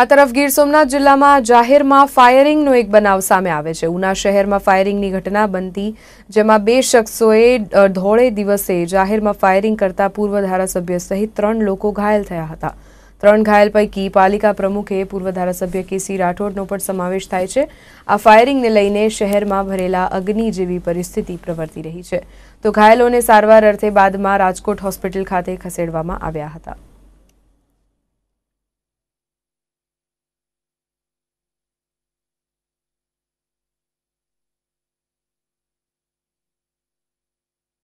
આ તરફ ગીર સોમનાથ જિલ્લામાં જાહેરમાં ફાયરિંગનો એક બનાવ સામે આવે છે ઉના શહેરમાં ફાયરિંગની ઘટના બનતી જેમાં બે શખ્સોએ ધોળે દિવસે જાહેરમાં ફાયરિંગ કરતા પૂર્વ ધારાસભ્ય સહિત ત્રણ લોકો ઘાયલ થયા હતા ત્રણ ઘાયલ પૈકી પાલિકા પ્રમુખે પૂર્વ ધારાસભ્ય કેસી રાઠોડનો પણ સમાવેશ થાય છે આ ફાયરિંગને લઈને શહેરમાં ભરેલા અગ્નિ જેવી પરિસ્થિતિ પ્રવર્તી રહી છે તો ઘાયલોને સારવાર અર્થે બાદમાં રાજકોટ હોસ્પિટલ ખાતે ખસેડવામાં આવ્યા હતા